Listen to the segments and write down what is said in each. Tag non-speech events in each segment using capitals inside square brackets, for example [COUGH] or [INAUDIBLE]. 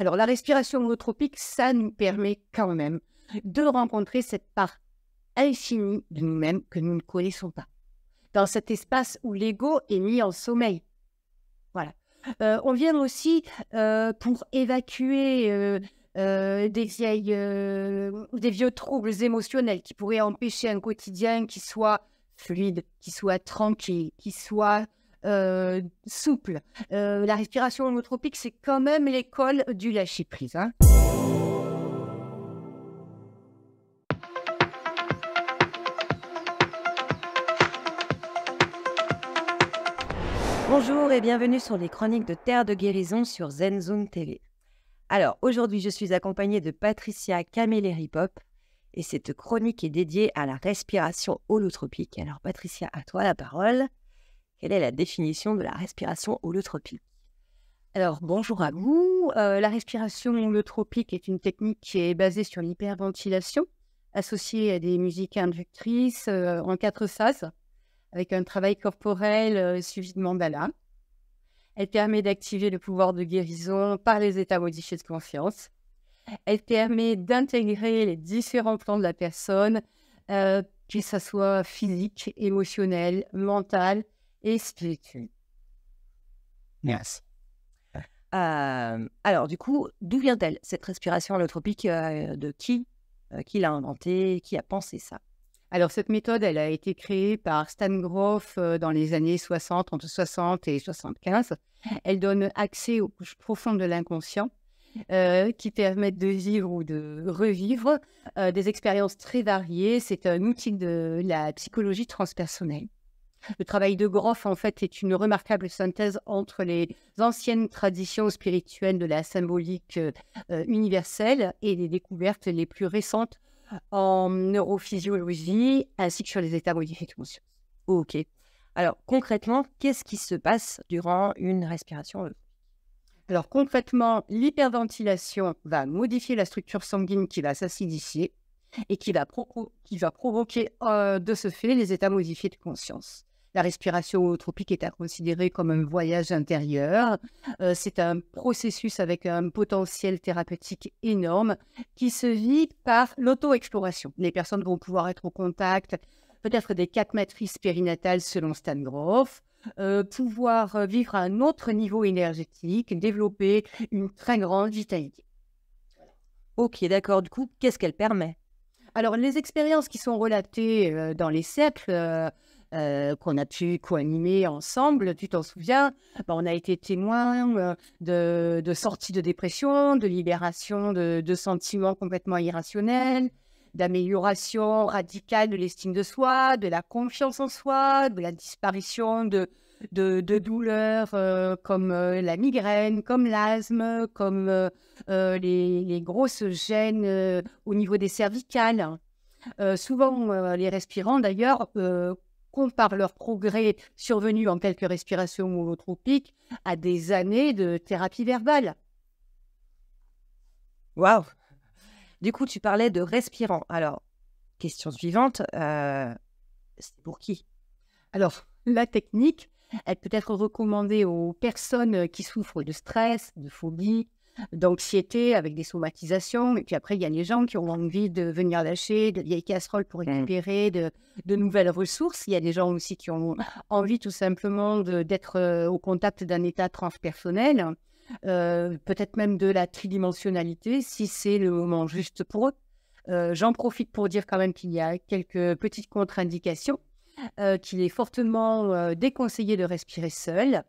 Alors la respiration anglo-tropique, ça nous permet quand même de rencontrer cette part infinie de nous-mêmes que nous ne connaissons pas, dans cet espace où l'ego est mis en sommeil. Voilà. Euh, on vient aussi euh, pour évacuer euh, des, vieilles, des vieux troubles émotionnels qui pourraient empêcher un quotidien qui soit fluide, qui soit tranquille, qui soit euh, souple. Euh, la respiration holotropique, c'est quand même l'école du lâcher-prise. Hein. Bonjour et bienvenue sur les chroniques de Terre de guérison sur ZenZone TV. Alors aujourd'hui, je suis accompagnée de Patricia Caméléry-Pop et cette chronique est dédiée à la respiration holotropique. Alors Patricia, à toi la parole. Quelle est la définition de la respiration holotropique Alors, bonjour à vous. Euh, la respiration holotropique est une technique qui est basée sur l'hyperventilation, associée à des musiques inductrices euh, en quatre phases, avec un travail corporel euh, suivi de mandala. Elle permet d'activer le pouvoir de guérison par les états modifiés de confiance. Elle permet d'intégrer les différents plans de la personne, que ce soit physique, émotionnel, mental, et spirituel. Merci. alors, du coup, d'où vient-elle cette respiration allotropique euh, De qui euh, Qui l'a inventée Qui a pensé ça Alors, cette méthode, elle a été créée par Stan Groff euh, dans les années 60, entre 60 et 75. Elle donne accès aux couches profondes de l'inconscient. qui permettent de vivre ou de revivre des expériences très variées. C'est un outil de la psychologie transpersonnelle. Le travail de Groff, en fait, est une remarquable synthèse entre les anciennes traditions spirituelles de la symbolique euh, euh, universelle et les découvertes les plus récentes en neurophysiologie, ainsi que sur les états modifiés de conscience. Ok. Alors, concrètement, qu'est-ce qui se passe durant une respiration Alors, concrètement, l'hyperventilation va modifier la structure sanguine qui va s'acidifier et qui va, provoquer euh, de ce fait les états modifiés de conscience. La respiration tropique est à considérer comme un voyage intérieur. Euh, c'est un processus avec un potentiel thérapeutique énorme qui se vit par l'auto-exploration. Les personnes vont pouvoir être au contact peut-être des quatre matrices périnatales selon Stan Groff, euh, pouvoir euh, vivre à un autre niveau énergétique, développer une très grande vitalité. Ok, d'accord. Du coup, qu'est-ce qu'elle permet alors, les expériences qui sont relatées dans les cercles euh, qu'on a pu co-animer ensemble, tu t'en souviens, bah, on a été témoins euh, de, sorties de dépression, de libération de, sentiments complètement irrationnels, d'amélioration radicale de l'estime de soi, de la confiance en soi, de la disparition de, de, douleurs euh, comme la migraine, comme l'asthme, comme les, les, grosses gènes au niveau des cervicales. souvent, les respirants, d'ailleurs, Comparent leur progrès survenu en quelques respirations holotropiques à des années de thérapie verbale. Waouh Du coup, tu parlais de respirant. Alors, question suivante, euh, c'est pour qui Alors, la technique, elle peut être recommandée aux personnes qui souffrent de stress, de phobie, d'anxiété avec des somatisations. Et puis après, il y a les gens qui ont envie de venir lâcher de vieilles casseroles pour mmh. récupérer de, nouvelles ressources. Il y a des gens aussi qui ont envie tout simplement d'être euh, au contact d'un état transpersonnel, euh, peut-être même de la tridimensionnalité si c'est le moment juste pour eux. Euh, j'en profite pour dire quand même qu'il y a quelques petites contre-indications, qu'il est fortement déconseillé de respirer seul,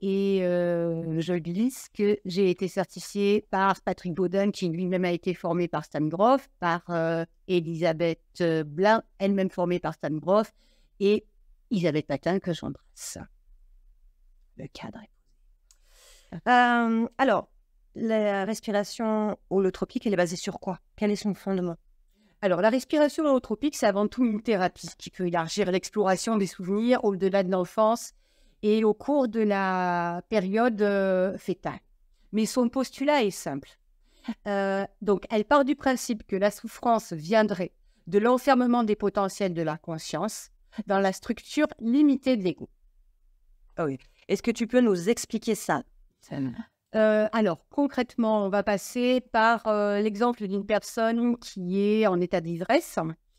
et euh, je glisse que j'ai été certifiée par Patrick Baudin, qui lui-même a été formé par Stan Groff, par euh, Elisabeth euh, Blin, elle-même formée par Stan Groff, et Isabelle Patin, que j'embrasse. Le cadre euh, alors, la respiration holotropique, elle est basée sur quoi Quel est son fondement alors, la respiration holotropique, c'est avant tout une thérapie qui peut élargir l'exploration des souvenirs au-delà de l'enfance et au cours de la période euh, fétale. Mais son postulat est simple. Euh, donc, elle part du principe que la souffrance viendrait de l'enfermement des potentiels de la conscience dans la structure limitée de l'ego. Ah oui. Est-ce que tu peux nous expliquer ça euh, Alors, concrètement, on va passer par euh, l'exemple d'une personne qui est en état d'ivresse.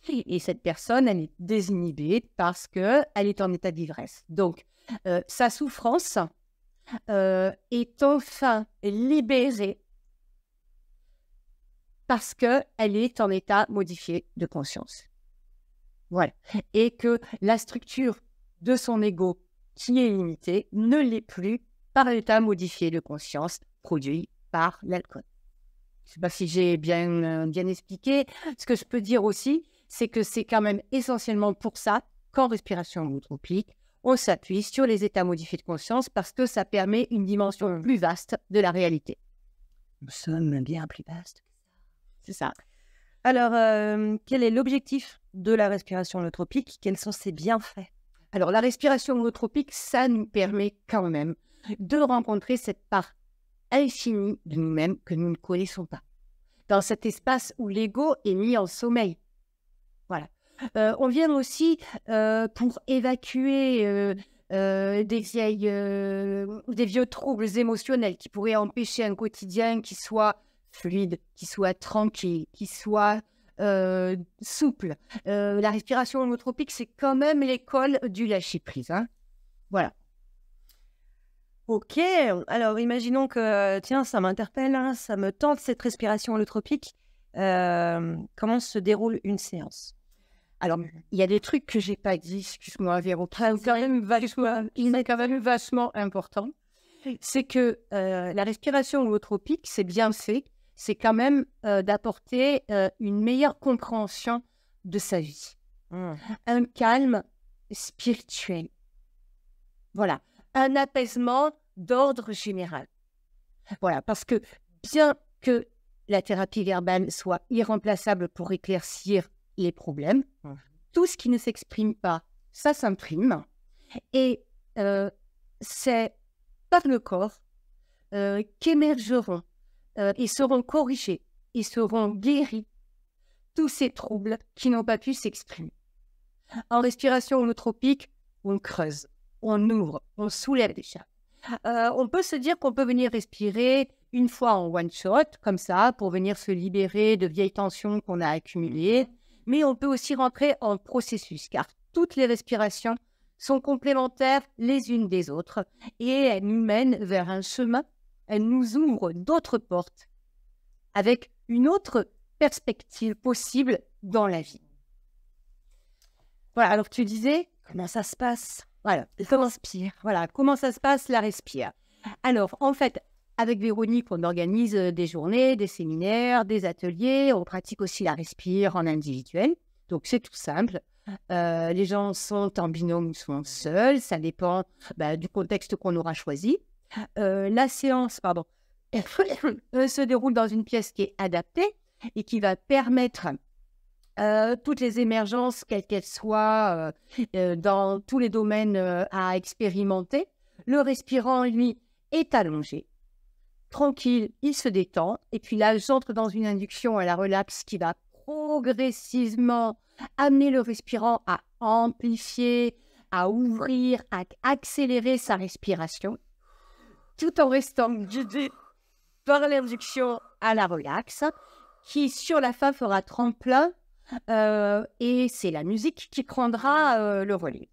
Et cette personne, elle est désinhibée parce qu'elle est en état d'ivresse. Donc, euh, sa souffrance euh, est enfin libérée parce qu'elle est en état modifié de conscience. Voilà. Et que la structure de son ego, qui est limitée, ne l'est plus par l'état modifié de conscience produit par l'alcool. Je ne sais pas si j'ai bien, euh, bien expliqué. Ce que je peux dire aussi, c'est que c'est quand même essentiellement pour ça qu'en respiration holotropique, on s'appuie sur les états modifiés de conscience parce que ça permet une dimension mmh. plus vaste de la réalité. Nous sommes bien plus vastes. C'est ça. Alors, euh, quel est l'objectif de la respiration holotropique Quels sont ses bienfaits Alors, la respiration holotropique, ça nous permet quand même de rencontrer cette part infinie de nous-mêmes que nous ne connaissons pas. Dans cet espace où l'ego est mis en sommeil, euh, on vient aussi euh, pour évacuer euh, des, vieilles, des vieux troubles émotionnels qui pourraient empêcher un quotidien qui soit fluide, qui soit tranquille, qui soit souple. la respiration holotropique c'est quand même l'école du lâcher-prise. Hein. voilà. Ok, alors imaginons que, tiens, ça m'interpelle, hein, ça me tente cette respiration holotropique. comment se déroule une séance alors, mmh. il y a des trucs que j'ai pas dit, excuse-moi, Véro, quand même vachement, quand même vachement important. C'est que euh, la respiration holotropique, c'est bien fait, c'est quand même euh, d'apporter euh, une meilleure compréhension de sa vie. Mmh. Un calme spirituel. Voilà. Un apaisement d'ordre général. Voilà. Parce que bien que la thérapie verbale soit irremplaçable pour éclaircir les problèmes. Tout ce qui ne s'exprime pas, ça s'imprime. Et euh, c'est par le corps euh, qu'émergeront ils euh, et seront corrigés et seront guéris tous ces troubles qui n'ont pas pu s'exprimer. En respiration holotropique, on creuse, on ouvre, on soulève déjà. on peut se dire qu'on peut venir respirer une fois en one shot, comme ça, pour venir se libérer de vieilles tensions qu'on a accumulées mais on peut aussi rentrer en processus, car toutes les respirations sont complémentaires les unes des autres, et elles nous mènent vers un chemin, elles nous ouvrent d'autres portes, avec une autre perspective possible dans la vie. Voilà, alors tu disais, comment ça se passe Voilà, comment, voilà, comment ça se passe la respire Alors, en fait, avec Véronique, on organise euh, des journées, des séminaires, des ateliers. On pratique aussi la respire en individuel. Donc, c'est tout simple. Euh, les gens sont en binôme ou sont seuls. Ça dépend bah, du contexte qu'on aura choisi. Euh, la séance pardon, [COUGHS] se déroule dans une pièce qui est adaptée et qui va permettre toutes les émergences, quelles qu'elles soient, dans tous les domaines à expérimenter. Le respirant, lui, est allongé tranquille, il se détend. Et puis là, j'entre dans une induction à la relax qui va progressivement amener le respirant à amplifier, à ouvrir, à accélérer sa respiration, tout en restant guidé par l'induction à la relaxe, qui sur la fin fera tremplin, euh, et c'est la musique qui prendra euh, le relais.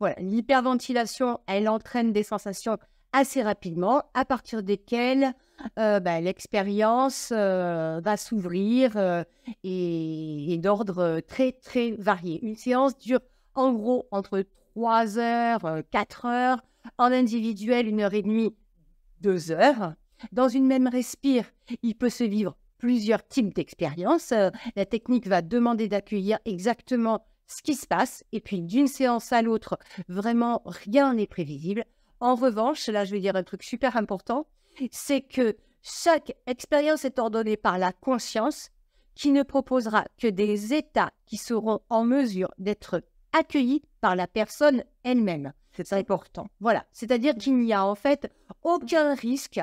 Voilà, l'hyperventilation, elle entraîne des sensations assez rapidement, à partir desquels euh, bah, l'expérience euh, va s'ouvrir euh, et, d'ordre très, très varié. Une séance dure en gros entre 3 heures, 4 heures, en individuel, 1 heure et demie, 2 heures. Dans une même respire, il peut se vivre plusieurs types d'expériences. la technique va demander d'accueillir exactement ce qui se passe, et puis d'une séance à l'autre, vraiment rien n'est prévisible. En revanche, là, je vais dire un truc super important, c'est que chaque expérience est ordonnée par la conscience qui ne proposera que des états qui seront en mesure d'être accueillis par la personne elle-même. C'est important. Voilà. C'est-à-dire qu'il n'y a en fait aucun risque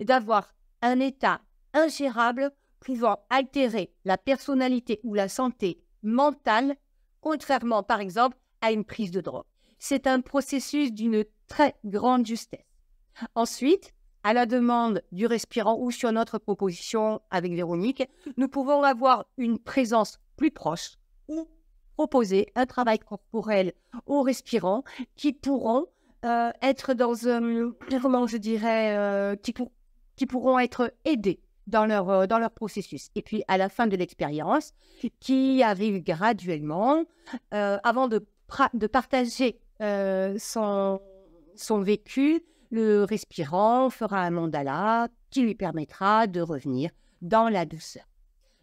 d'avoir un état ingérable pouvant altérer la personnalité ou la santé mentale, contrairement par exemple à une prise de drogue c'est un processus d'une très grande justesse. Ensuite, à la demande du respirant ou sur notre proposition avec Véronique, nous pouvons avoir une présence plus proche ou proposer un travail corporel aux respirant qui pourront euh, être dans un, comment je dirais, euh, qui, pourront être aidés dans leur, euh, dans leur processus. Et puis à la fin de l'expérience, qui arrive graduellement, avant de, de partager euh, son, vécu, le respirant fera un mandala qui lui permettra de revenir dans la douceur,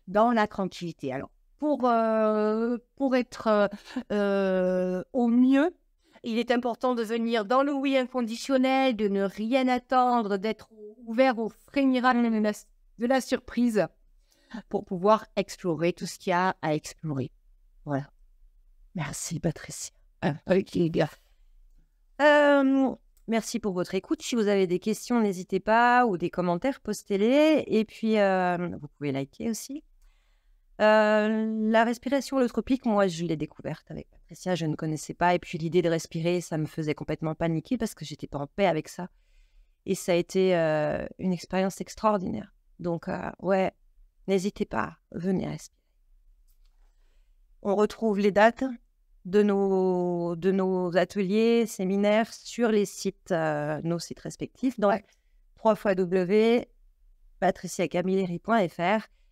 dans la tranquillité. Alors, pour, euh, pour être euh, au mieux, il est important de venir dans le oui inconditionnel, de ne rien attendre, d'être ouvert au frais de la surprise pour pouvoir explorer tout ce qu'il y a à explorer. Voilà. Merci, Patricia. Ah, euh, merci pour votre écoute. Si vous avez des questions, n'hésitez pas, ou des commentaires, postez-les. Et puis, euh, vous pouvez liker aussi. Euh, la respiration le tropique, moi, je l'ai découverte avec Patricia, je ne connaissais pas. Et puis, l'idée de respirer, ça me faisait complètement paniquer parce que j'étais pas en paix avec ça. Et ça a été une expérience extraordinaire. Donc, ouais, n'hésitez pas, venez respirer. On retrouve les dates de nos, ateliers, séminaires sur les sites, euh, nos sites respectifs. Donc, 3 fois W,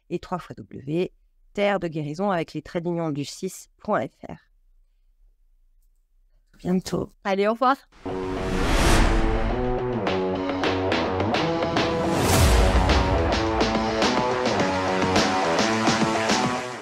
et 3 fois W, terre de guérison avec les traits d'union du 6.fr. Bientôt. Allez, au revoir.